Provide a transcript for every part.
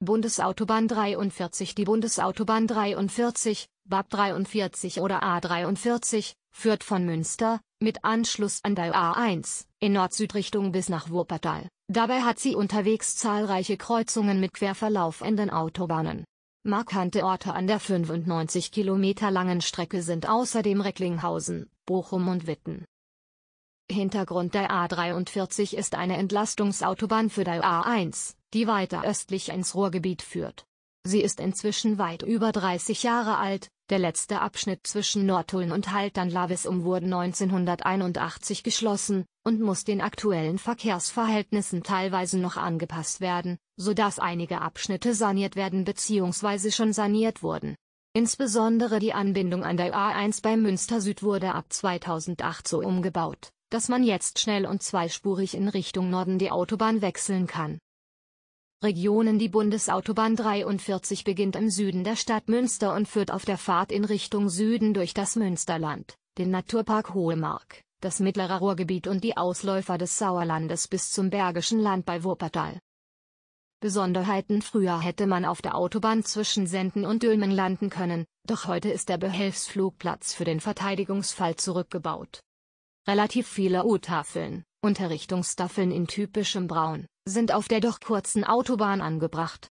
Bundesautobahn 43 Die Bundesautobahn 43, BAP 43 oder A43, führt von Münster, mit Anschluss an der A1, in Nord-Süd-Richtung bis nach Wuppertal. Dabei hat sie unterwegs zahlreiche Kreuzungen mit querverlaufenden Autobahnen. Markante Orte an der 95 Kilometer langen Strecke sind außerdem Recklinghausen, Bochum und Witten. Hintergrund der A43 ist eine Entlastungsautobahn für die A1, die weiter östlich ins Ruhrgebiet führt. Sie ist inzwischen weit über 30 Jahre alt, der letzte Abschnitt zwischen Nordhuln und Haltern-Lavesum wurde 1981 geschlossen und muss den aktuellen Verkehrsverhältnissen teilweise noch angepasst werden, sodass einige Abschnitte saniert werden bzw. schon saniert wurden. Insbesondere die Anbindung an der A1 bei Münster Süd wurde ab 2008 so umgebaut dass man jetzt schnell und zweispurig in Richtung Norden die Autobahn wechseln kann. Regionen Die Bundesautobahn 43 beginnt im Süden der Stadt Münster und führt auf der Fahrt in Richtung Süden durch das Münsterland, den Naturpark Hohemark, das mittlere Ruhrgebiet und die Ausläufer des Sauerlandes bis zum Bergischen Land bei Wuppertal. Besonderheiten Früher hätte man auf der Autobahn zwischen Senden und Dülmen landen können, doch heute ist der Behelfsflugplatz für den Verteidigungsfall zurückgebaut. Relativ viele U-Tafeln, Unterrichtungstafeln in typischem Braun, sind auf der doch kurzen Autobahn angebracht.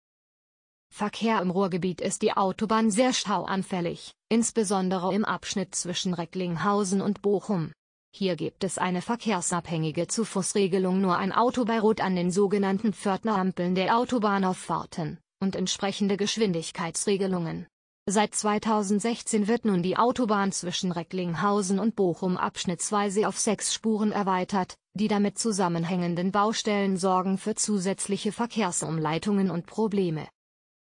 Verkehr im Ruhrgebiet ist die Autobahn sehr stauanfällig, insbesondere im Abschnitt zwischen Recklinghausen und Bochum. Hier gibt es eine verkehrsabhängige Zufußregelung nur ein Auto bei Rot an den sogenannten Pförtnerampeln der Autobahnauffahrten und entsprechende Geschwindigkeitsregelungen. Seit 2016 wird nun die Autobahn zwischen Recklinghausen und Bochum abschnittsweise auf sechs Spuren erweitert, die damit zusammenhängenden Baustellen sorgen für zusätzliche Verkehrsumleitungen und Probleme.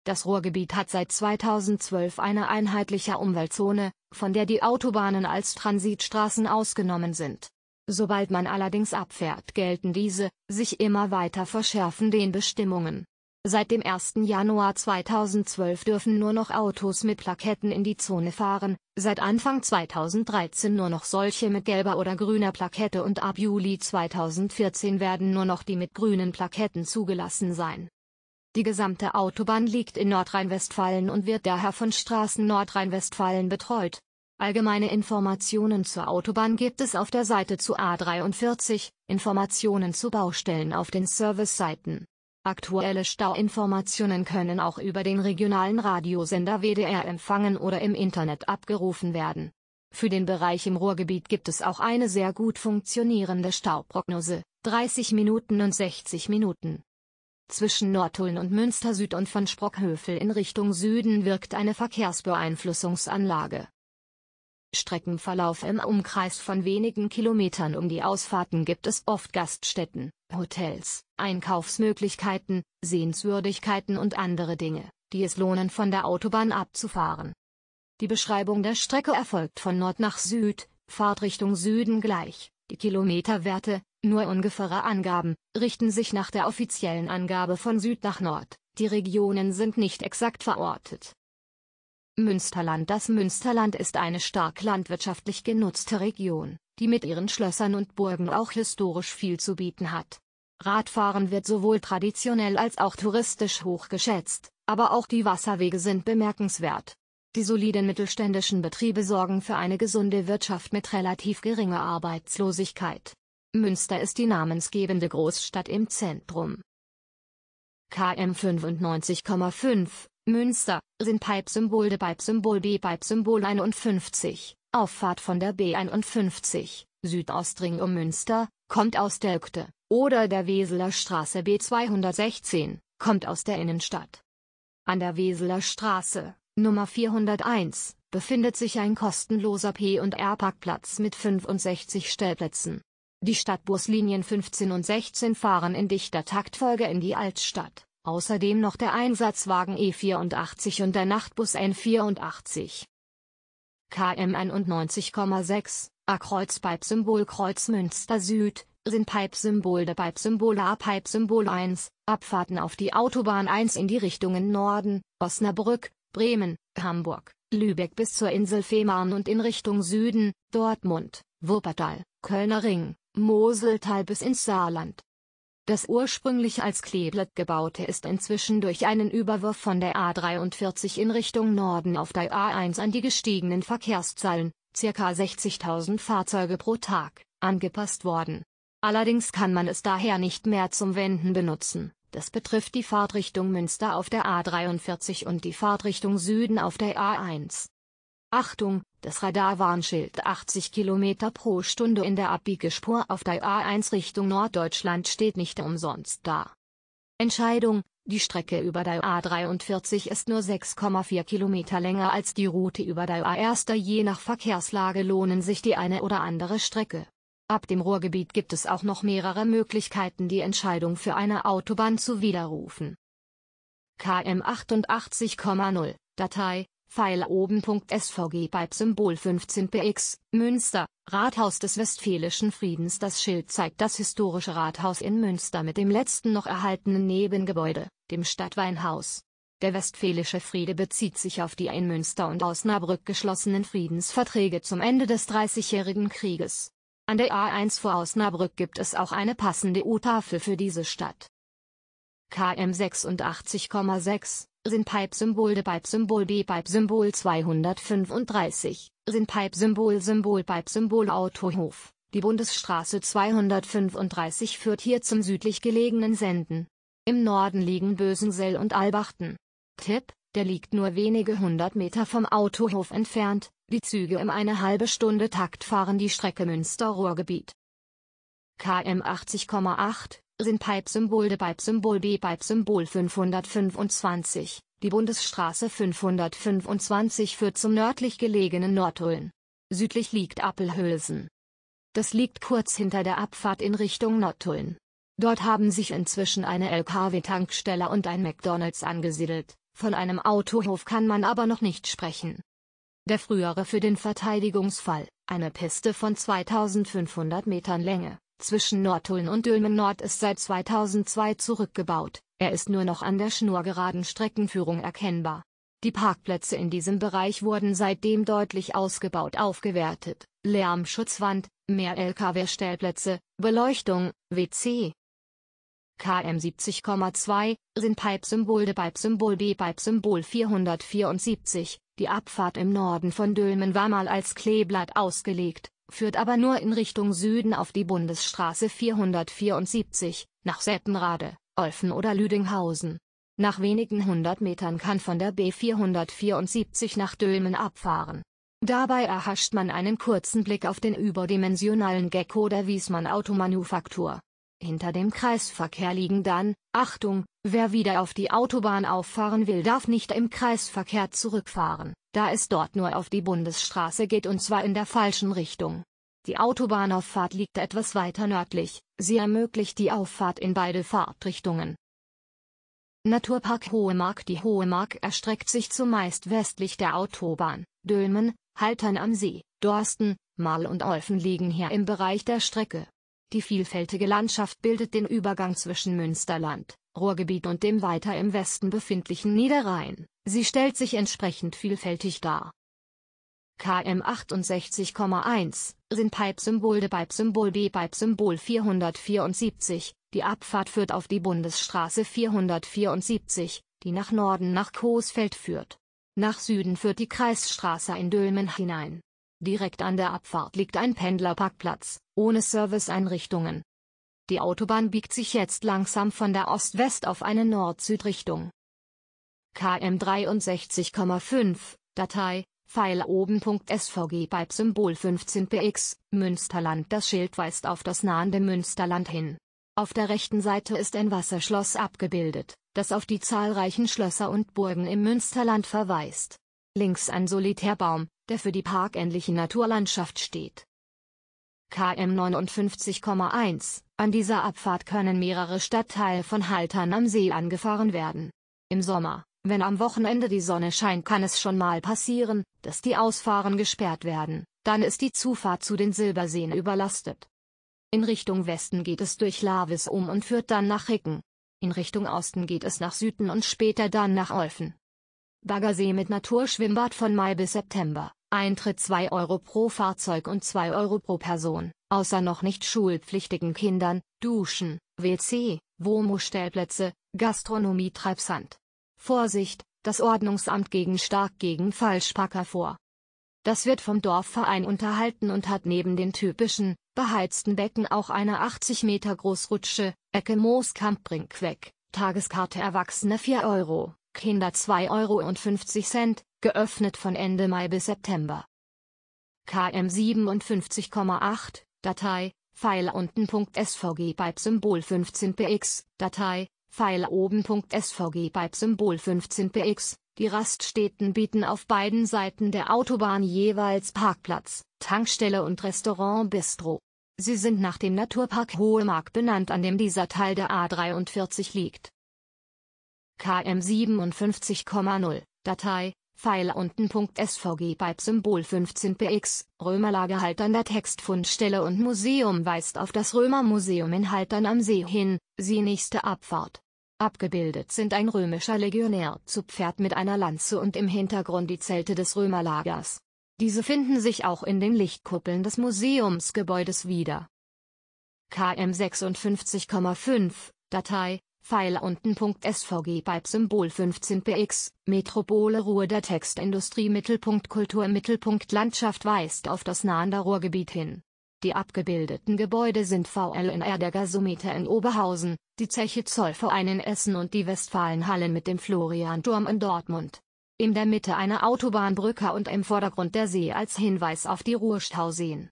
Das Ruhrgebiet hat seit 2012 eine einheitliche Umweltzone, von der die Autobahnen als Transitstraßen ausgenommen sind. Sobald man allerdings abfährt, gelten diese, sich immer weiter verschärfen den Bestimmungen. Seit dem 1. Januar 2012 dürfen nur noch Autos mit Plaketten in die Zone fahren, seit Anfang 2013 nur noch solche mit gelber oder grüner Plakette und ab Juli 2014 werden nur noch die mit grünen Plaketten zugelassen sein. Die gesamte Autobahn liegt in Nordrhein-Westfalen und wird daher von Straßen Nordrhein-Westfalen betreut. Allgemeine Informationen zur Autobahn gibt es auf der Seite zu A43, Informationen zu Baustellen auf den Service-Seiten. Aktuelle Stauinformationen können auch über den regionalen Radiosender WDR empfangen oder im Internet abgerufen werden. Für den Bereich im Ruhrgebiet gibt es auch eine sehr gut funktionierende Stauprognose, 30 Minuten und 60 Minuten. Zwischen Nordhuln und Münster Süd und von Sprockhövel in Richtung Süden wirkt eine Verkehrsbeeinflussungsanlage Streckenverlauf im Umkreis von wenigen Kilometern um die Ausfahrten gibt es oft Gaststätten, Hotels, Einkaufsmöglichkeiten, Sehenswürdigkeiten und andere Dinge, die es lohnen von der Autobahn abzufahren. Die Beschreibung der Strecke erfolgt von Nord nach Süd, Fahrtrichtung Süden gleich, die Kilometerwerte, nur ungefähre Angaben, richten sich nach der offiziellen Angabe von Süd nach Nord, die Regionen sind nicht exakt verortet. Münsterland Das Münsterland ist eine stark landwirtschaftlich genutzte Region, die mit ihren Schlössern und Burgen auch historisch viel zu bieten hat. Radfahren wird sowohl traditionell als auch touristisch hoch geschätzt, aber auch die Wasserwege sind bemerkenswert. Die soliden mittelständischen Betriebe sorgen für eine gesunde Wirtschaft mit relativ geringer Arbeitslosigkeit. Münster ist die namensgebende Großstadt im Zentrum. KM 95,5 Münster, sind Pipe-Symbol de Pipe-Symbol B Pipe-Symbol 51, Auffahrt von der B51, Südostring um Münster, kommt aus der Ökte, oder der Weseler Straße B216, kommt aus der Innenstadt. An der Weseler Straße, Nummer 401, befindet sich ein kostenloser P&R-Parkplatz mit 65 Stellplätzen. Die Stadtbuslinien 15 und 16 fahren in dichter Taktfolge in die Altstadt außerdem noch der Einsatzwagen E84 und der Nachtbus N84. KM 91,6, A-Kreuz Pipe-Symbol Kreuz Münster Süd, sind Pipe-Symbol der Pipe-Symbol A Pipe-Symbol 1, Abfahrten auf die Autobahn 1 in die Richtungen Norden, Osnabrück, Bremen, Hamburg, Lübeck bis zur Insel Fehmarn und in Richtung Süden, Dortmund, Wuppertal, Kölner Ring, Moseltal bis ins Saarland. Das ursprünglich als Kleeblatt gebaute ist inzwischen durch einen Überwurf von der A43 in Richtung Norden auf der A1 an die gestiegenen Verkehrszahlen, ca. 60.000 Fahrzeuge pro Tag, angepasst worden. Allerdings kann man es daher nicht mehr zum Wenden benutzen. Das betrifft die Fahrtrichtung Münster auf der A43 und die Fahrtrichtung Süden auf der A1. Achtung, das Radarwarnschild 80 km pro Stunde in der Abbiegespur auf der A1 Richtung Norddeutschland steht nicht umsonst da. Entscheidung, die Strecke über der A43 ist nur 6,4 km länger als die Route über der A1. Je nach Verkehrslage lohnen sich die eine oder andere Strecke. Ab dem Ruhrgebiet gibt es auch noch mehrere Möglichkeiten die Entscheidung für eine Autobahn zu widerrufen. KM 88,0 Datei Pfeil oben. SVG Pipe Symbol 15px, Münster, Rathaus des Westfälischen Friedens Das Schild zeigt das historische Rathaus in Münster mit dem letzten noch erhaltenen Nebengebäude, dem Stadtweinhaus. Der Westfälische Friede bezieht sich auf die in Münster und Osnabrück geschlossenen Friedensverträge zum Ende des Dreißigjährigen Krieges. An der A1 vor Osnabrück gibt es auch eine passende U-Tafel für diese Stadt. KM 86,6 Synpipe-Symbol de Pipe-Symbol B-Pipe-Symbol 235, Synpipe-Symbol Symbol-Pipe-Symbol Autohof. Die Bundesstraße 235 führt hier zum südlich gelegenen Senden. Im Norden liegen Bösensell und Albachten. Tipp, der liegt nur wenige hundert Meter vom Autohof entfernt, die Züge im eine halbe Stunde Takt fahren die Strecke Münster-Ruhrgebiet. KM 80,8, sind Pipe-Symbol de Pipe-Symbol B Pipe-Symbol 525. Die Bundesstraße 525 führt zum nördlich gelegenen Nordhüllen. Südlich liegt Appelhülsen. Das liegt kurz hinter der Abfahrt in Richtung Nordhüllen. Dort haben sich inzwischen eine LKW-Tankstelle und ein McDonalds angesiedelt, von einem Autohof kann man aber noch nicht sprechen. Der frühere für den Verteidigungsfall, eine Piste von 2500 Metern Länge, zwischen Nordulm und Dülmen Nord ist seit 2002 zurückgebaut, er ist nur noch an der schnurgeraden Streckenführung erkennbar. Die Parkplätze in diesem Bereich wurden seitdem deutlich ausgebaut aufgewertet, Lärmschutzwand, mehr Lkw-Stellplätze, Beleuchtung, WC. KM 70,2, sind Pipe-Symbol de Pipe-Symbol B Pipe-Symbol 474, die Abfahrt im Norden von Dülmen war mal als Kleeblatt ausgelegt, führt aber nur in Richtung Süden auf die Bundesstraße 474, nach Seppenrade, Olfen oder Lüdinghausen. Nach wenigen hundert Metern kann von der B474 nach Dülmen abfahren. Dabei erhascht man einen kurzen Blick auf den überdimensionalen Gecko der Wiesmann Automanufaktur. Hinter dem Kreisverkehr liegen dann, Achtung, wer wieder auf die Autobahn auffahren will, darf nicht im Kreisverkehr zurückfahren, da es dort nur auf die Bundesstraße geht und zwar in der falschen Richtung. Die Autobahnauffahrt liegt etwas weiter nördlich, sie ermöglicht die Auffahrt in beide Fahrtrichtungen. Naturpark Hohe Mark Die Hohe Mark erstreckt sich zumeist westlich der Autobahn, Dülmen, Haltern am See, Dorsten, Marl und Olfen liegen hier im Bereich der Strecke. Die vielfältige Landschaft bildet den Übergang zwischen Münsterland, Ruhrgebiet und dem weiter im Westen befindlichen Niederrhein. Sie stellt sich entsprechend vielfältig dar. KM 68,1, sind Pipe-Symbol de Pipe-Symbol B Pipe-Symbol 474, die Abfahrt führt auf die Bundesstraße 474, die nach Norden nach Coesfeld führt. Nach Süden führt die Kreisstraße in Dülmen hinein. Direkt an der Abfahrt liegt ein Pendlerparkplatz, ohne Serviceeinrichtungen. Die Autobahn biegt sich jetzt langsam von der Ost-West auf eine Nord-Süd-Richtung. KM 63,5, Datei, Pfeil oben.svg bei Symbol 15px, Münsterland Das Schild weist auf das nahende Münsterland hin. Auf der rechten Seite ist ein Wasserschloss abgebildet, das auf die zahlreichen Schlösser und Burgen im Münsterland verweist. Links ein Solitärbaum, der für die parkähnliche Naturlandschaft steht km 59,1. An dieser Abfahrt können mehrere Stadtteile von Haltern am See angefahren werden. Im Sommer, wenn am Wochenende die Sonne scheint, kann es schon mal passieren, dass die Ausfahren gesperrt werden, dann ist die Zufahrt zu den Silberseen überlastet. In Richtung Westen geht es durch Lavis um und führt dann nach Ricken. In Richtung Osten geht es nach Süden und später dann nach Olfen. Baggersee mit Naturschwimmbad von Mai bis September. Eintritt 2 Euro pro Fahrzeug und 2 Euro pro Person, außer noch nicht schulpflichtigen Kindern, Duschen, WC, Womo-Stellplätze, Gastronomie Treibsand. Vorsicht, das Ordnungsamt gegen stark gegen Falschpacker vor. Das wird vom Dorfverein unterhalten und hat neben den typischen, beheizten Becken auch eine 80 Meter Großrutsche, Ecke Mooskampbrink weg, Tageskarte Erwachsene 4 Euro, Kinder 2 Euro und 50 Cent, geöffnet von Ende Mai bis September. KM 57,8, Datei, Pfeil unten.svg bei Symbol 15px, Datei, Pfeil oben.svg bei Symbol 15px, die Raststätten bieten auf beiden Seiten der Autobahn jeweils Parkplatz, Tankstelle und Restaurant Bistro. Sie sind nach dem Naturpark Hohe Mark benannt, an dem dieser Teil der A43 liegt. KM 57,0, Datei, Pfeil unten.svg bei Symbol 15px, Römerlagerhaltern an der Textfundstelle und Museum weist auf das Römermuseum in Haltern am See hin, sie nächste Abfahrt. Abgebildet sind ein römischer Legionär zu Pferd mit einer Lanze und im Hintergrund die Zelte des Römerlagers. Diese finden sich auch in den Lichtkuppeln des Museumsgebäudes wieder. KM 56,5 Datei Pfeil unten.svg Pipe Symbol 15px, Metropole Ruhr Der Textindustrie Mittelpunkt Kultur Mittelpunkt Landschaft weist auf das nahende Ruhrgebiet hin. Die abgebildeten Gebäude sind VLNR der Gasometer in Oberhausen, die Zeche Zollverein in Essen und die Westfalenhallen mit dem Florianturm in Dortmund. In der Mitte eine Autobahnbrücke und im Vordergrund der See als Hinweis auf die Ruhrstauseen.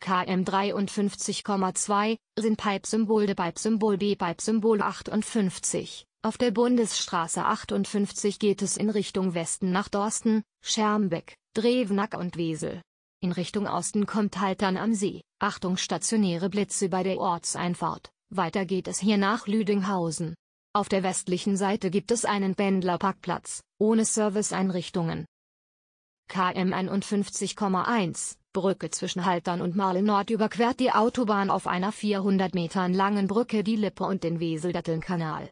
KM 53,2, sind symbol de Pipe-Symbol B Pipe-Symbol 58. Auf der Bundesstraße 58 geht es in Richtung Westen nach Dorsten, Schermbeck, Drevenack und Wesel. In Richtung Osten kommt Haltern am See, Achtung stationäre Blitze bei der Ortseinfahrt, weiter geht es hier nach Lüdinghausen. Auf der westlichen Seite gibt es einen Pendlerparkplatz, ohne Serviceeinrichtungen. KM 51,1 Brücke zwischen Haltern und Malenort überquert die Autobahn auf einer 400 Metern langen Brücke die Lippe und den Weseldattelnkanal.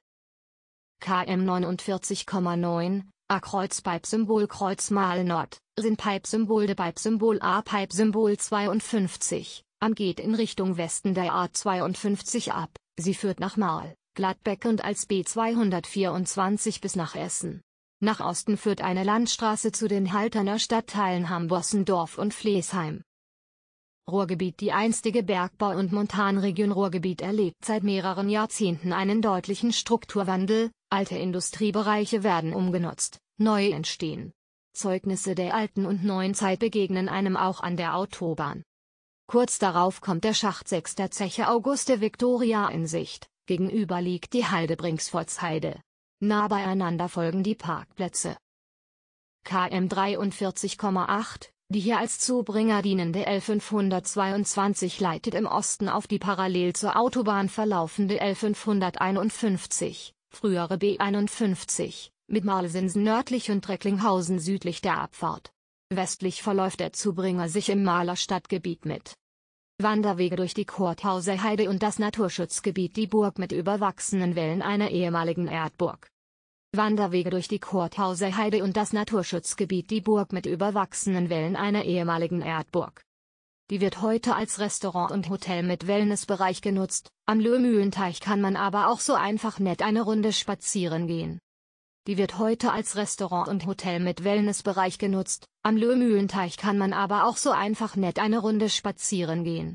KM 49,9, A Kreuz Pipe Symbol Kreuz Malenort, sind Pipe Symbol de Pipe Symbol A Pipe Symbol 52, am geht in Richtung Westen der A 52 ab, sie führt nach Marl, Gladbeck und als B 224 bis nach Essen. Nach Osten führt eine Landstraße zu den Halterner Stadtteilen Hambossendorf und Flesheim. Ruhrgebiet Die einstige Bergbau- und Montanregion Ruhrgebiet erlebt seit mehreren Jahrzehnten einen deutlichen Strukturwandel, alte Industriebereiche werden umgenutzt, neue entstehen. Zeugnisse der alten und neuen Zeit begegnen einem auch an der Autobahn. Kurz darauf kommt der Schacht 6 Zeche Auguste Victoria in Sicht, gegenüber liegt die Halde Bringsfordsheide. Nah beieinander folgen die Parkplätze. KM 43,8, die hier als Zubringer dienende L522 leitet im Osten auf die parallel zur Autobahn verlaufende L551, frühere B51, mit Marlesinsen nördlich und Recklinghausen südlich der Abfahrt. Westlich verläuft der Zubringer sich im Maler Stadtgebiet mit Wanderwege durch die Korthauser Heide und das Naturschutzgebiet Die Burg mit überwachsenen Wellen einer ehemaligen Erdburg. Wanderwege durch die Korthauser Heide und das Naturschutzgebiet Die Burg mit überwachsenen Wellen einer ehemaligen Erdburg. Die wird heute als Restaurant und Hotel mit Wellnessbereich genutzt, am Löhmühlenteich kann man aber auch so einfach nett eine Runde spazieren gehen. Die wird heute als Restaurant und Hotel mit Wellnessbereich genutzt, am Löhmühlenteich kann man aber auch so einfach nett eine Runde spazieren gehen.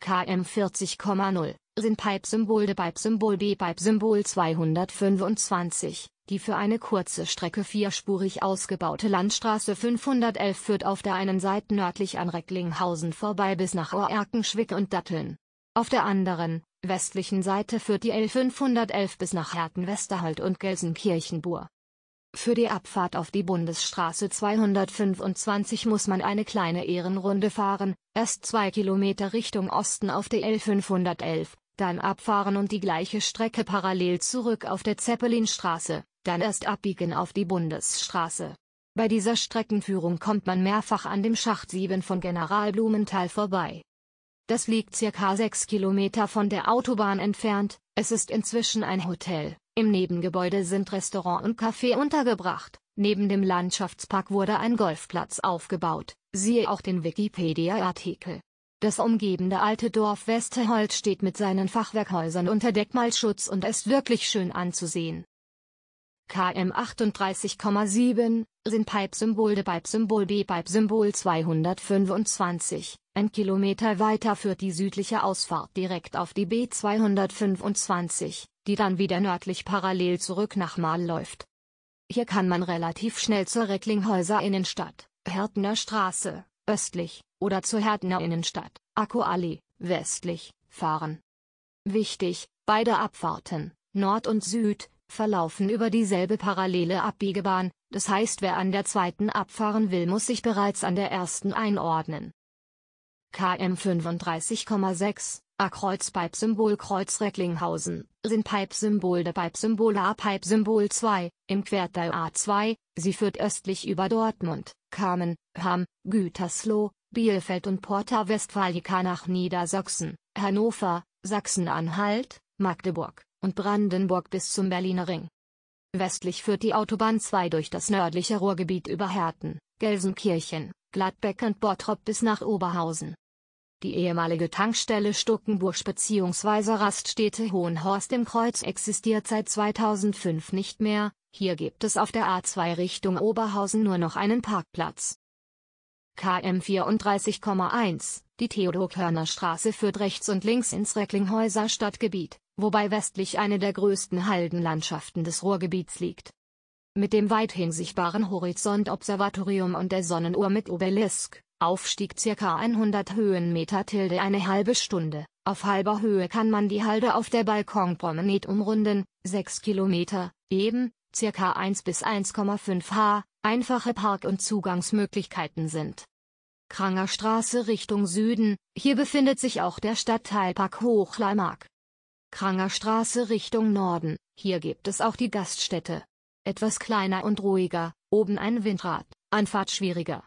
KM 40,0 sind Pipe-Symbol de Pipe-Symbol B Pipe-Symbol 225, die für eine kurze Strecke vierspurig ausgebaute Landstraße 511 führt auf der einen Seite nördlich an Recklinghausen vorbei bis nach Oerkenschwick und Datteln. Auf der anderen, westlichen Seite führt die L511 bis nach Herten-Westerhold und Gelsenkirchen-Bur. Für die Abfahrt auf die Bundesstraße 225 muss man eine kleine Ehrenrunde fahren, erst zwei Kilometer Richtung Osten auf der L511, dann abfahren und die gleiche Strecke parallel zurück auf der Zeppelinstraße, dann erst abbiegen auf die Bundesstraße. Bei dieser Streckenführung kommt man mehrfach an dem Schacht 7 von General Blumenthal vorbei. Das liegt circa 6 Kilometer von der Autobahn entfernt, es ist inzwischen ein Hotel. Im Nebengebäude sind Restaurant und Café untergebracht. Neben dem Landschaftspark wurde ein Golfplatz aufgebaut, siehe auch den Wikipedia-Artikel. Das umgebende alte Dorf Westerhold steht mit seinen Fachwerkhäusern unter Deckmalschutz und ist wirklich schön anzusehen. KM 38,7, sind Pipe-Symbol de Pipe-Symbol B Pipe-Symbol 225. Ein Kilometer weiter führt die südliche Ausfahrt direkt auf die B 225, die dann wieder nördlich parallel zurück nach Mahl läuft. Hier kann man relativ schnell zur Recklinghäuser Innenstadt, Härtner Straße, östlich, oder zur Härtner Innenstadt, Akkoallee, westlich, fahren. Wichtig, beide Abfahrten, Nord und Süd, verlaufen über dieselbe parallele Abbiegebahn, das heißt wer an der zweiten abfahren will muss sich bereits an der ersten einordnen. KM 35,6, A-Kreuz Pipe-Symbol Kreuz Recklinghausen, sind Pipe-Symbol der Pipe-Symbol A-Pipe-Symbol 2, im Querteil A2, sie führt östlich über Dortmund, Kamen, Hamm, Gütersloh, Bielefeld und Porta Westfalica nach Niedersachsen, Hannover, Sachsen-Anhalt, Magdeburg und Brandenburg bis zum Berliner Ring. Westlich führt die Autobahn 2 durch das nördliche Ruhrgebiet über Herten, Gelsenkirchen, Gladbeck und Bottrop bis nach Oberhausen. Die ehemalige Tankstelle Stuckenburg bzw. Raststätte Hohenhorst im Kreuz existiert seit 2005 nicht mehr, hier gibt es auf der A2 Richtung Oberhausen nur noch einen Parkplatz. KM 34,1, die Theodor-Körner-Straße führt rechts und links ins Recklinghäuser Stadtgebiet wobei westlich eine der größten Haldenlandschaften des Ruhrgebiets liegt. Mit dem weithin sichtbaren Horizont-Observatorium und der Sonnenuhr mit Obelisk, Aufstieg ca. 100 Höhenmeter tilde eine halbe Stunde, auf halber Höhe kann man die Halde auf der Balkonpromenade umrunden, 6 Kilometer, eben, ca. 1 bis 1,5 h, einfache Park- und Zugangsmöglichkeiten sind. Kranger Straße Richtung Süden, hier befindet sich auch der Stadtteil Park Hochleimark. Krangerstraße Richtung Norden, hier gibt es auch die Gaststätte. Etwas kleiner und ruhiger, oben ein Windrad, Anfahrt schwieriger.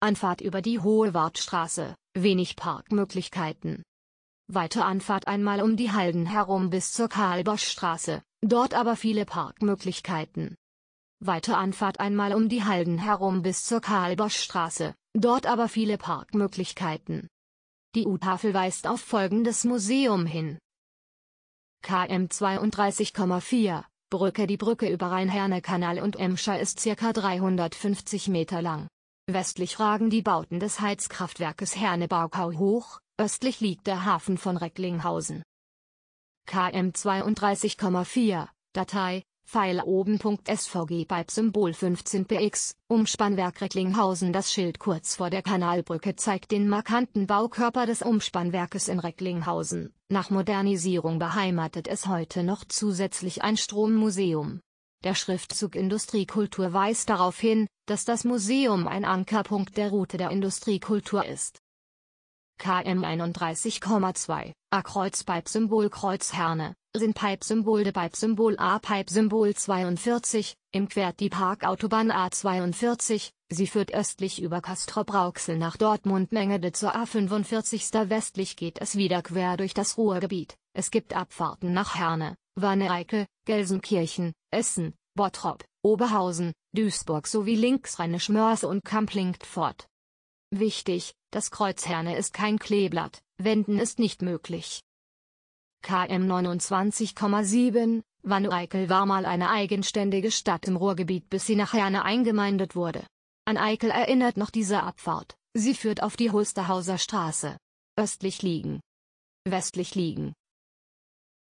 Anfahrt über die Hohe Wartstraße, wenig Parkmöglichkeiten. Weite Anfahrt einmal um die Halden herum bis zur Karl-Bosch-Straße, dort aber viele Parkmöglichkeiten. Weite Anfahrt einmal um die Halden herum bis zur Karl-Bosch-Straße, dort aber viele Parkmöglichkeiten. Die U-Tafel weist auf folgendes Museum hin km 32,4, Brücke Die Brücke über Rhein-Herne-Kanal und Emscher ist ca. 350 Meter lang. Westlich ragen die Bauten des Heizkraftwerkes Herne-Baukau hoch, östlich liegt der Hafen von Recklinghausen. km 32,4, Datei, Pfeil oben. SVG Pipe Symbol 15px, Umspannwerk Recklinghausen Das Schild kurz vor der Kanalbrücke zeigt den markanten Baukörper des Umspannwerkes in Recklinghausen. Nach Modernisierung beheimatet es heute noch zusätzlich ein Strommuseum. Der Schriftzug Industriekultur weist darauf hin, dass das Museum ein Ankerpunkt der Route der Industriekultur ist KM 31,2, A kreuz Pipe symbol Kreuz Herne, sind Pipe-Symbol de Pipe-Symbol A Pipe-Symbol 42, im quert die Parkautobahn A42, sie führt östlich über Kastrop rauxel nach Dortmund Mengede zur A45. Westlich geht es wieder quer durch das Ruhrgebiet, es gibt Abfahrten nach Herne, Wanne-Eickel, Gelsenkirchen, Essen, Bottrop, Oberhausen, Duisburg sowie linksrheinisch Mörse und kamp fort. Wichtig, das Kreuzherne ist kein Kleeblatt, wenden ist nicht möglich. KM 29,7, Wanne-Eickel war mal eine eigenständige Stadt im Ruhrgebiet bis sie nach Herne eingemeindet wurde. An Eickel erinnert noch diese Abfahrt, sie führt auf die Holsterhauser Straße. Östlich liegen. Westlich liegen.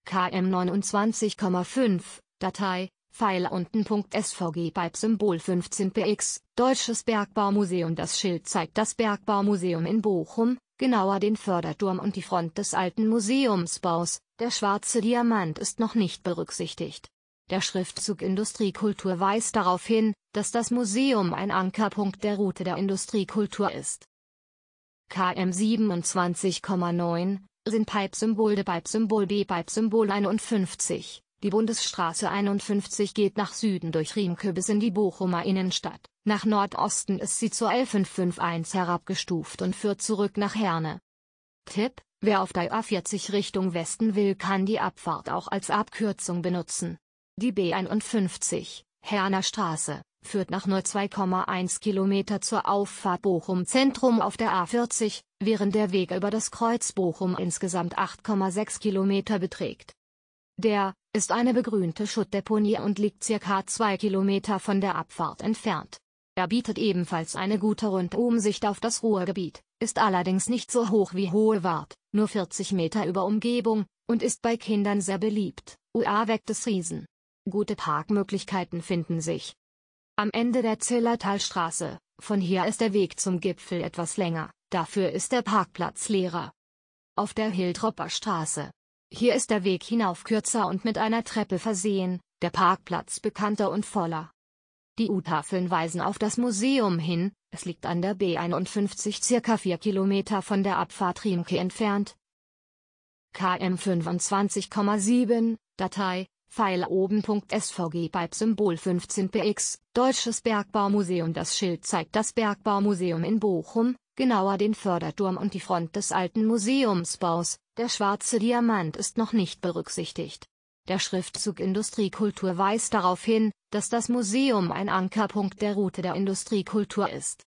KM 29,5, Datei, Pfeil unten.svg Pipe Symbol 15px, Deutsches Bergbaumuseum Das Schild zeigt das Bergbaumuseum in Bochum, genauer den Förderturm und die Front des alten Museumsbaus, der schwarze Diamant ist noch nicht berücksichtigt. Der Schriftzug Industriekultur weist darauf hin, dass das Museum ein Ankerpunkt der Route der Industriekultur ist. KM 27,9 sind Pipe-Symbol de Pipe-Symbol B Pipe-Symbol 51. Die Bundesstraße 51 geht nach Süden durch Riemke bis in die Bochumer Innenstadt, nach Nordosten ist sie zur L551 herabgestuft und führt zurück nach Herne. Tipp, wer auf der A40 Richtung Westen will, kann die Abfahrt auch als Abkürzung benutzen. Die B51, Herner Straße, führt nach nur 2,1 Kilometer zur Auffahrt Bochum Zentrum auf der A40, während der Weg über das Kreuz Bochum insgesamt 8,6 Kilometer beträgt. Der ist eine begrünte Schuttdeponie und liegt circa zwei Kilometer von der Abfahrt entfernt. Er bietet ebenfalls eine gute Rundumsicht auf das Ruhrgebiet, ist allerdings nicht so hoch wie Hohe Wart, nur 40 Meter über Umgebung, und ist bei Kindern sehr beliebt. UA weckt es Riesen. Gute Parkmöglichkeiten finden sich. Am Ende der Zillertalstraße, von hier ist der Weg zum Gipfel etwas länger, dafür ist der Parkplatz leerer. Auf der Hiltropper Straße, hier ist der Weg hinauf kürzer und mit einer Treppe versehen, der Parkplatz bekannter und voller. Die U-Tafeln weisen auf das Museum hin, es liegt an der B51 circa 4 Kilometer von der Abfahrt Riemke entfernt. KM 25,7, Datei, Pfeil oben.svg Pipe Symbol 15px, Deutsches Bergbaumuseum Das Schild zeigt das Bergbaumuseum in Bochum, genauer den Förderturm und die Front des alten Museumsbaus, der schwarze Diamant ist noch nicht berücksichtigt. Der Schriftzug Industriekultur weist darauf hin, dass das Museum ein Ankerpunkt der Route der Industriekultur ist.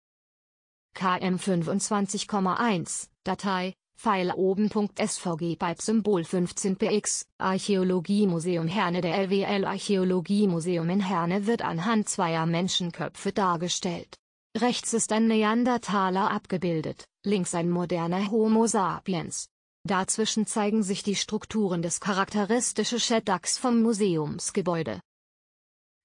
KM 25,1 Datei Pfeil oben.svg bei Symbol 15px Archäologiemuseum Herne Der LWL Archäologiemuseum in Herne wird anhand zweier Menschenköpfe dargestellt. Rechts ist ein Neandertaler abgebildet, links ein moderner Homo sapiens. Dazwischen zeigen sich die Strukturen des charakteristischen Sheddachs vom Museumsgebäude.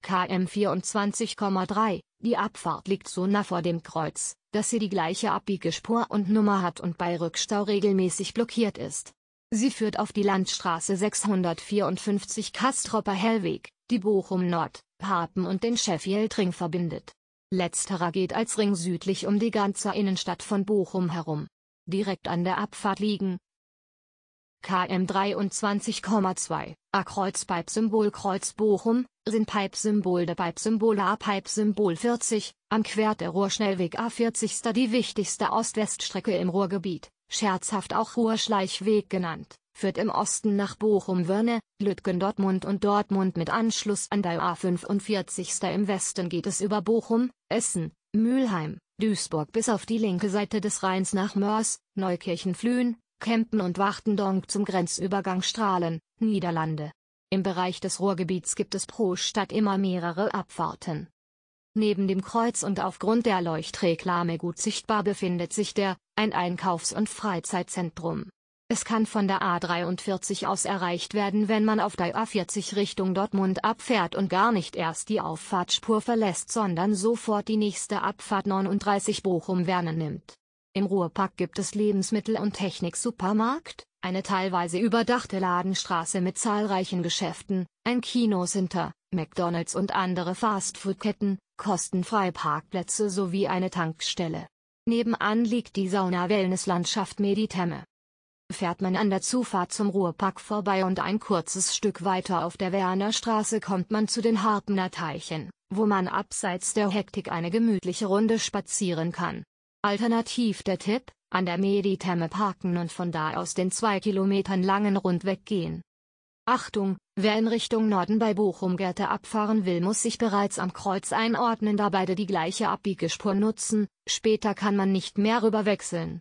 KM 24,3, die Abfahrt liegt so nah vor dem Kreuz, dass sie die gleiche Abbiegespur und Nummer hat und bei Rückstau regelmäßig blockiert ist. Sie führt auf die Landstraße 654 Kastropper Hellweg, die Bochum Nord, Harpen und den Sheffield Ring verbindet. Letzterer geht als Ring südlich um die ganze Innenstadt von Bochum herum. Direkt an der Abfahrt liegen KM 23,2, A Kreuz Pipe Symbol Kreuz Bochum, sind Pipe Symbol der Pipe Symbol A Pipe Symbol 40, am Quert der Ruhrschnellweg A40 die wichtigste Ost-West-Strecke im Ruhrgebiet, scherzhaft auch Ruhrschleichweg genannt führt im Osten nach Bochum-Wörne, Lütgendortmund und Dortmund mit Anschluss an der A45. Im Westen geht es über Bochum, Essen, Mülheim, Duisburg bis auf die linke Seite des Rheins nach Mörs, Neukirchen-Flühen, Kempen und Wachtendonk zum Grenzübergang Strahlen, Niederlande. Im Bereich des Ruhrgebiets gibt es pro Stadt immer mehrere Abfahrten. Neben dem Kreuz und aufgrund der Leuchtreklame gut sichtbar befindet sich der, ein Einkaufs- und Freizeitzentrum. Es kann von der A43 aus erreicht werden, wenn man auf der A40 Richtung Dortmund abfährt und gar nicht erst die Auffahrtspur verlässt, sondern sofort die nächste Abfahrt 39 Bochum-Werne nimmt. Im Ruhrpark gibt es Lebensmittel- und Technik-Supermarkt, eine teilweise überdachte Ladenstraße mit zahlreichen Geschäften, ein Kinocenter, McDonalds und andere Fastfood-Ketten, kostenfreie Parkplätze sowie eine Tankstelle. Nebenan liegt die Sauna-Wellnesslandschaft Meditemme fährt man an der Zufahrt zum Ruhrpark vorbei und ein kurzes Stück weiter auf der Wernerstraße kommt man zu den Harpener Teichen, wo man abseits der Hektik eine gemütliche Runde spazieren kann. Alternativ der Tipp, an der Meditemme parken und von da aus den zwei Kilometern langen Rundweg gehen. Achtung, wer in Richtung Norden bei Bochum-Gerte abfahren will, muss sich bereits am Kreuz einordnen, da beide die gleiche Abbiegespur nutzen, später kann man nicht mehr rüberwechseln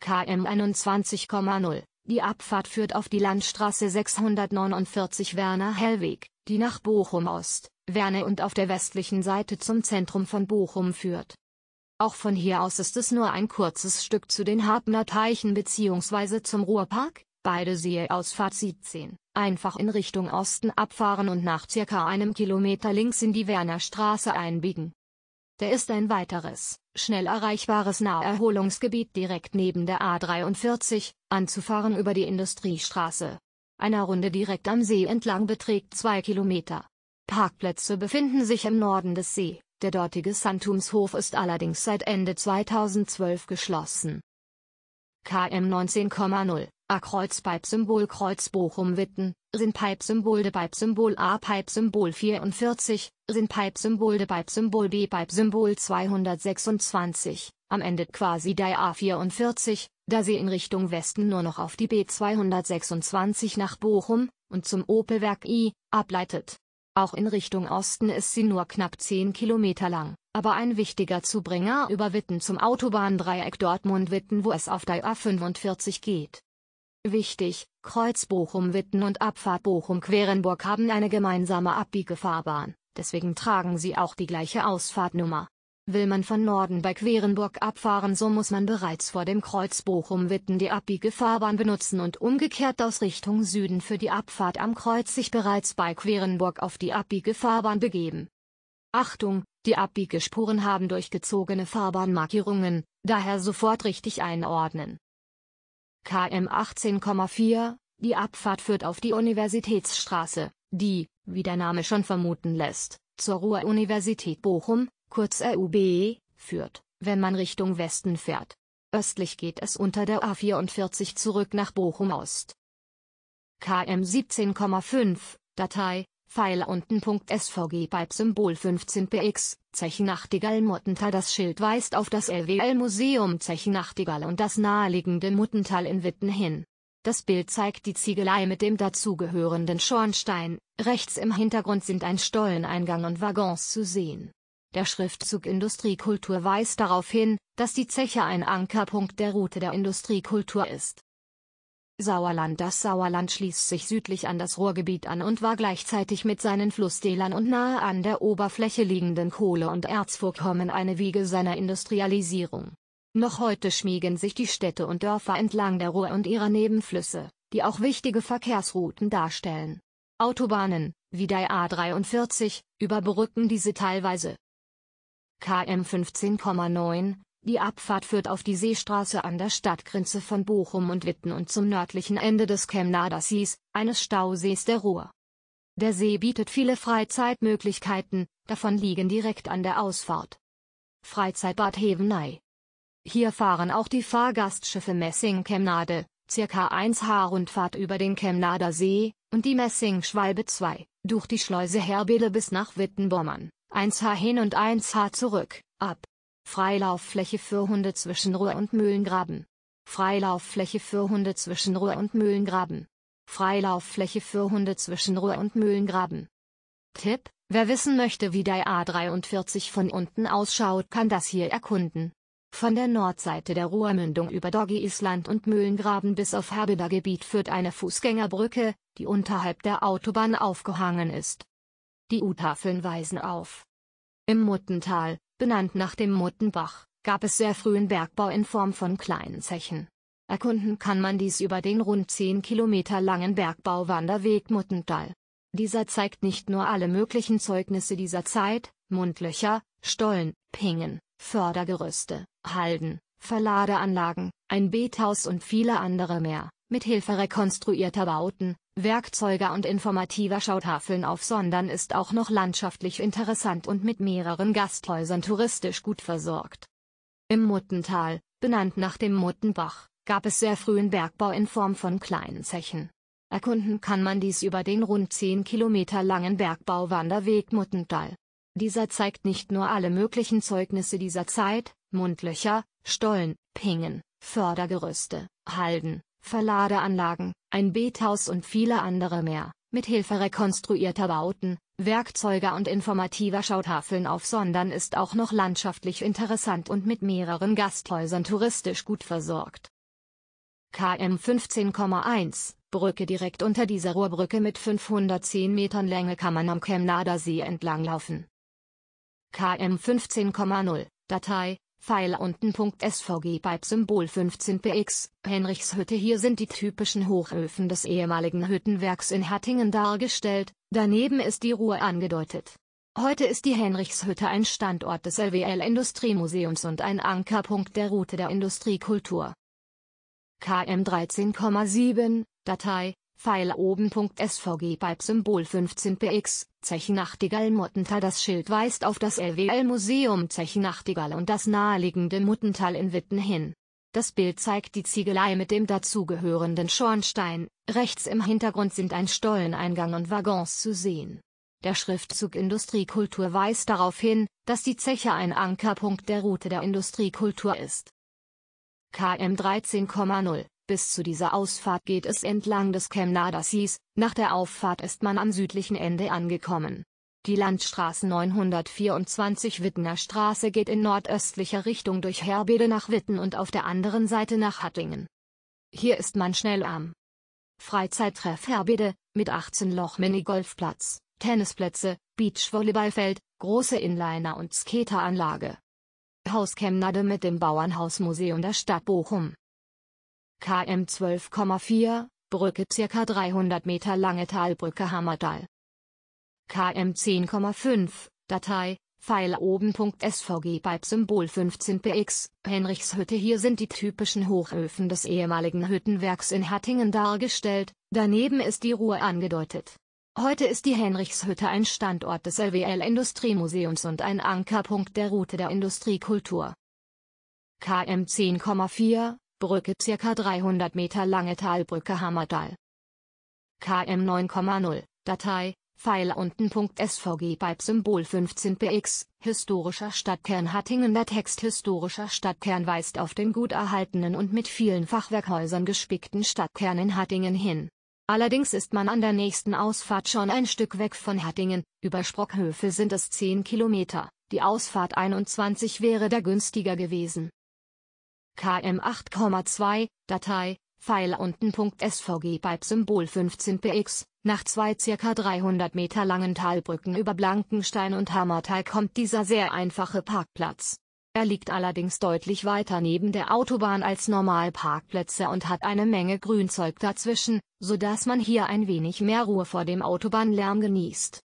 km 21,0. Die Abfahrt führt auf die Landstraße 649 Werner-Hellweg, die nach Bochum Ost, Werne und auf der westlichen Seite zum Zentrum von Bochum führt. Auch von hier aus ist es nur ein kurzes Stück zu den Habner Teichen bzw. zum Ruhrpark, beide Sehe Ausfahrt 17, einfach in Richtung Osten abfahren und nach circa einem Kilometer links in die Wernerstraße einbiegen. Der ist ein weiteres, schnell erreichbares Naherholungsgebiet direkt neben der A43, anzufahren über die Industriestraße. Eine Runde direkt am See entlang beträgt zwei Kilometer. Parkplätze befinden sich im Norden des See, der dortige Santumshof ist allerdings seit Ende 2012 geschlossen. KM 19,0 A-Kreuz-Pipe-Symbol Kreuz Bochum-Witten, sind Pipe-Symbol de Pipe-Symbol A-Pipe-Symbol 44, sind Pipe-Symbol de Pipe-Symbol B-Pipe-Symbol 226, am Ende quasi die A44, da sie in Richtung Westen nur noch auf die B226 nach Bochum und zum Opelwerk I ableitet. Auch in Richtung Osten ist sie nur knapp 10 Kilometer lang, aber ein wichtiger Zubringer über Witten zum Autobahndreieck Dortmund-Witten, wo es auf die A45 geht. Wichtig, Kreuz Bochum-Witten und Abfahrt Bochum-Querenburg haben eine gemeinsame Abbiegefahrbahn, deswegen tragen sie auch die gleiche Ausfahrtnummer. Will man von Norden bei Querenburg abfahren, so muss man bereits vor dem Kreuz Bochum-Witten die Abbiegefahrbahn benutzen und umgekehrt aus Richtung Süden für die Abfahrt am Kreuz sich bereits bei Querenburg auf die Abbiegefahrbahn begeben. Achtung, die Abbiegespuren haben durchgezogene Fahrbahnmarkierungen, daher sofort richtig einordnen km 18,4, die Abfahrt führt auf die Universitätsstraße, die, wie der Name schon vermuten lässt, zur Ruhr-Universität Bochum, kurz RUB, führt, wenn man Richtung Westen fährt. Östlich geht es unter der A44 zurück nach Bochum Ost. KM 17,5, Datei, Pfeil unten. SVG Pipe Symbol 15px, Zechenachtigall Muttental Das Schild weist auf das LWL Museum Zechenachtigall und das naheliegende Muttental in Witten hin. Das Bild zeigt die Ziegelei mit dem dazugehörenden Schornstein, rechts im Hintergrund sind ein Stolleneingang und Waggons zu sehen. Der Schriftzug Industriekultur weist darauf hin, dass die Zeche ein Ankerpunkt der Route der Industriekultur ist. Sauerland Das Sauerland schließt sich südlich an das Ruhrgebiet an und war gleichzeitig mit seinen Flussdälern und nahe an der Oberfläche liegenden Kohle- und Erzvorkommen eine Wiege seiner Industrialisierung. Noch heute schmiegen sich die Städte und Dörfer entlang der Ruhr und ihrer Nebenflüsse, die auch wichtige Verkehrsrouten darstellen. Autobahnen, wie der A43, überbrücken diese teilweise. KM 15,9 die Abfahrt führt auf die Seestraße an der Stadtgrenze von Bochum und Witten und zum nördlichen Ende des Chemnadersees, eines Stausees der Ruhr. Der See bietet viele Freizeitmöglichkeiten, davon liegen direkt an der Ausfahrt. Freizeitbad Hevenei. Hier fahren auch die Fahrgastschiffe Messing-Chemnade, circa 1H Rundfahrt über den Chemnader See, und die Messing-Schwalbe 2, durch die Schleuse Herbele bis nach Wittenbommern, 1H hin und 1H zurück, ab. Freilauffläche für Hunde zwischen Ruhr und Mühlengraben. Freilauffläche für Hunde zwischen Ruhr und Mühlengraben. Freilauffläche für Hunde zwischen Ruhr und Mühlengraben. Tipp: Wer wissen möchte, wie der A43 von unten ausschaut, kann das hier erkunden. Von der Nordseite der Ruhrmündung über Doggy Island und Mühlengraben bis auf Herbider Gebiet führt eine Fußgängerbrücke, die unterhalb der Autobahn aufgehangen ist. Die U-Tafeln weisen auf. Im Muttental, benannt nach dem Muttenbach, gab es sehr frühen Bergbau in Form von kleinen Zechen. Erkunden kann man dies über den rund 10 Kilometer langen Bergbauwanderweg Muttental. Dieser zeigt nicht nur alle möglichen Zeugnisse dieser Zeit, Mundlöcher, Stollen, Pingen, Fördergerüste, Halden, Verladeanlagen, ein Bethaus und viele andere mehr, mit Hilfe rekonstruierter Bauten, Werkzeuge und informativer Schautafeln auf, sondern ist auch noch landschaftlich interessant und mit mehreren Gasthäusern touristisch gut versorgt. Im Muttental, benannt nach dem Muttenbach, gab es sehr frühen Bergbau in Form von kleinen Zechen. Erkunden kann man dies über den rund 10 Kilometer langen Bergbauwanderweg Muttental. Dieser zeigt nicht nur alle möglichen Zeugnisse dieser Zeit, Mundlöcher, Stollen, Pingen, Fördergerüste, Halden, Verladeanlagen, ein Bethaus und viele andere mehr, mit Hilfe rekonstruierter Bauten, Werkzeuge und informativer Schautafeln auf Sondern ist auch noch landschaftlich interessant und mit mehreren Gasthäusern touristisch gut versorgt. KM 15,1 Brücke direkt unter dieser Ruhrbrücke mit 510 Metern Länge kann man am Chemnader See entlanglaufen. KM 15,0 Datei Pfeil unten. SVG Pipe Symbol 15px, Henrichshütte Hier sind die typischen Hochöfen des ehemaligen Hüttenwerks in Hattingen dargestellt, daneben ist die Ruhe angedeutet. Heute ist die Henrichshütte ein Standort des LWL Industriemuseums und ein Ankerpunkt der Route der Industriekultur. KM 13,7, Datei, Pfeil oben. SVG Pipe Symbol 15px, Zechenachtigall Muttental Das Schild weist auf das LWL Museum Zechenachtigall und das naheliegende Muttental in Witten hin. Das Bild zeigt die Ziegelei mit dem dazugehörenden Schornstein, rechts im Hintergrund sind ein Stolleneingang und Waggons zu sehen. Der Schriftzug Industriekultur weist darauf hin, dass die Zeche ein Ankerpunkt der Route der Industriekultur ist. KM 13,0 bis zu dieser Ausfahrt geht es entlang des Chemnader Sees, nach der Auffahrt ist man am südlichen Ende angekommen. Die Landstraße 924 Wittener Straße geht in nordöstlicher Richtung durch Herbede nach Witten und auf der anderen Seite nach Hattingen. Hier ist man schnell am Freizeittreff Herbede, mit 18 Loch Minigolfplatz, Tennisplätze, Beachvolleyballfeld, große Inliner- und Skateranlage. Haus Chemnade mit dem Bauernhausmuseum der Stadt Bochum km 12,4, Brücke ca. 300 Meter lange Talbrücke Hammertal. km 10,5, Datei, Pfeil oben.svg bei Symbol 15px, Henrichshütte Hier sind die typischen Hochöfen des ehemaligen Hüttenwerks in Hattingen dargestellt, daneben ist die Ruhe angedeutet. Heute ist die Henrichshütte ein Standort des LWL Industriemuseums und ein Ankerpunkt der Route der Industriekultur. KM 10,4, Brücke circa 300 Meter lange Talbrücke Hammertal. KM 9,0, Datei, Pfeil unten.svg Pipe Symbol 15px, historischer Stadtkern Hattingen Der Text historischer Stadtkern weist auf den gut erhaltenen und mit vielen Fachwerkhäusern gespickten Stadtkern in Hattingen hin. Allerdings ist man an der nächsten Ausfahrt schon ein Stück weg von Hattingen, über Sprockhöfe sind es 10 Kilometer, die Ausfahrt 21 wäre da günstiger gewesen. KM 8,2, Datei, Pfeil unten.svg Pipe Symbol 15px, nach zwei circa 300 Meter langen Talbrücken über Blankenstein und Hammertal kommt dieser sehr einfache Parkplatz. Er liegt allerdings deutlich weiter neben der Autobahn als Normalparkplätze und hat eine Menge Grünzeug dazwischen, so dass man hier ein wenig mehr Ruhe vor dem Autobahnlärm genießt.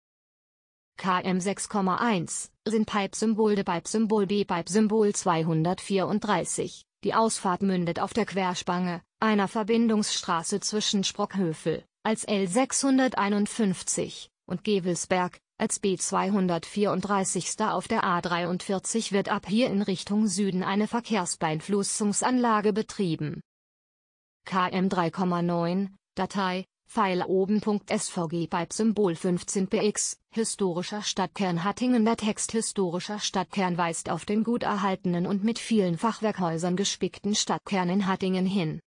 KM 6,1 sind Pipe-Symbol de Pipe-Symbol B Pipe-Symbol 234. Die Ausfahrt mündet auf der Querspange, einer Verbindungsstraße zwischen Sprockhöfel, als L651, und Gevelsberg, als B234. Auf der A43 wird ab hier in Richtung Süden eine Verkehrsbeeinflussungsanlage betrieben. KM 3,9, Datei, Pfeil oben. SVG Pipe Symbol 15px, historischer Stadtkern Hattingen Der Text historischer Stadtkern weist auf den gut erhaltenen und mit vielen Fachwerkhäusern gespickten Stadtkern in Hattingen hin.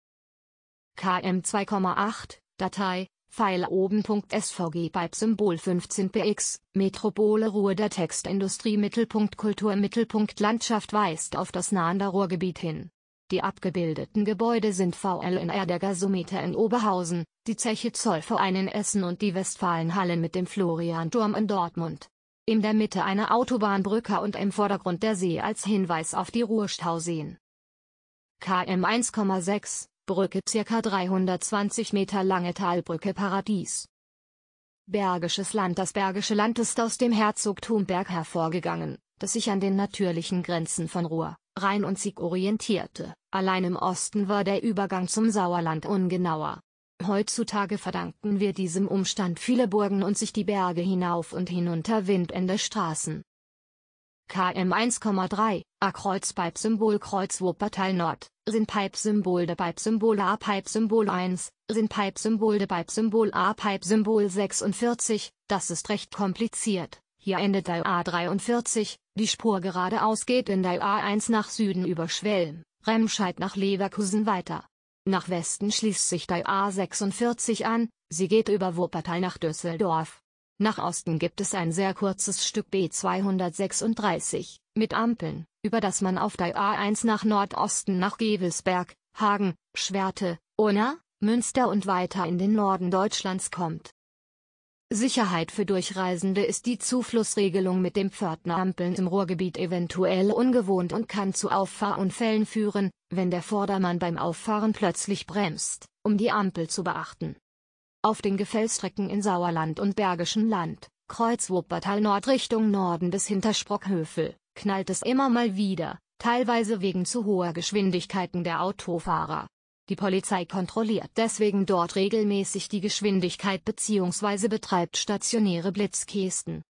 KM 2,8, Datei, Pfeil oben. SVG Pipe Symbol 15px, Metropole Ruhr Der Text Industrie Mittelpunkt Kultur Mittelpunkt Landschaft weist auf das nahende Ruhrgebiet hin. Die abgebildeten Gebäude sind VLNR der Gasometer in Oberhausen, die Zeche Zollverein in Essen und die Westfalenhallen mit dem Florianturm in Dortmund. In der Mitte eine Autobahnbrücke und im Vordergrund der See als Hinweis auf die Ruhrstauseen. KM 1,6, Brücke circa 320 Meter lange Talbrücke Paradies. Bergisches Land Das Bergische Land ist aus dem Herzogtum Berg hervorgegangen, das sich an den natürlichen Grenzen von Ruhr, Rhein und Sieg orientierte. Allein im Osten war der Übergang zum Sauerland ungenauer. Heutzutage verdanken wir diesem Umstand viele Burgen und sich die Berge hinauf und hinunter windende Straßen. KM 1,3, A-Kreuz Pipe-Symbol Kreuz Wuppertal Nord, sind Pipe-Symbol de Pipe-Symbol A Pipe-Symbol 1, sind Pipe-Symbol de Pipe-Symbol A Pipe-Symbol 46, das ist recht kompliziert. Hier endet der A43, die Spur geradeaus geht in der A1 nach Süden über Schwelm. Remscheid nach Leverkusen weiter. Nach Westen schließt sich die A46 an, sie geht über Wuppertal nach Düsseldorf. Nach Osten gibt es ein sehr kurzes Stück B236, mit Ampeln, über das man auf der A1 nach Nordosten nach Gewelsberg, Hagen, Schwerte, Unna, Münster und weiter in den Norden Deutschlands kommt. Sicherheit für Durchreisende ist die Zuflussregelung mit den Pförtnerampeln im Ruhrgebiet eventuell ungewohnt und kann zu Auffahrunfällen führen, wenn der Vordermann beim Auffahren plötzlich bremst, um die Ampel zu beachten. Auf den Gefällstrecken in Sauerland und Bergischen Land, Kreuz Wuppertal Nord Richtung Norden bis Hinterstrockhövel, knallt es immer mal wieder, teilweise wegen zu hoher Geschwindigkeiten der Autofahrer. Die Polizei kontrolliert deswegen dort regelmäßig die Geschwindigkeit bzw. betreibt stationäre Blitzkästen.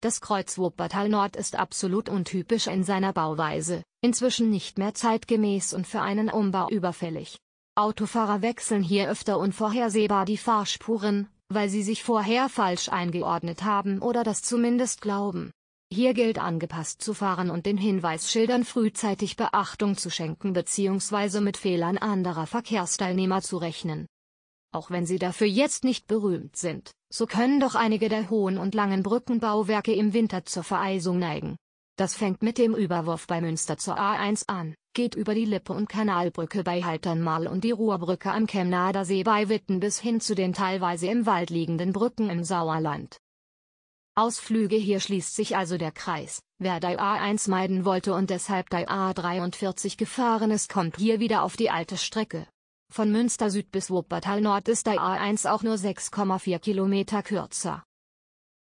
Das Kreuz Wuppertal Nord ist absolut untypisch in seiner Bauweise, inzwischen nicht mehr zeitgemäß und für einen Umbau überfällig. Autofahrer wechseln hier öfter unvorhersehbar die Fahrspuren, weil sie sich vorher falsch eingeordnet haben oder das zumindest glauben hier gilt angepasst zu fahren und den Hinweisschildern frühzeitig Beachtung zu schenken bzw. mit Fehlern anderer Verkehrsteilnehmer zu rechnen. Auch wenn sie dafür jetzt nicht berühmt sind, so können doch einige der hohen und langen Brückenbauwerke im Winter zur Vereisung neigen. Das fängt mit dem Überwurf bei Münster zur A1 an, geht über die Lippe- und Kanalbrücke bei Halternmal und die Ruhrbrücke am Chemnader See bei Witten bis hin zu den teilweise im Wald liegenden Brücken im Sauerland. Ausflüge Hier schließt sich also der Kreis. Wer die A1 meiden wollte und deshalb die A43 gefahren ist, kommt hier wieder auf die alte Strecke. Von Münster Süd bis Wuppertal Nord ist die A1 auch nur 6,4 Kilometer kürzer.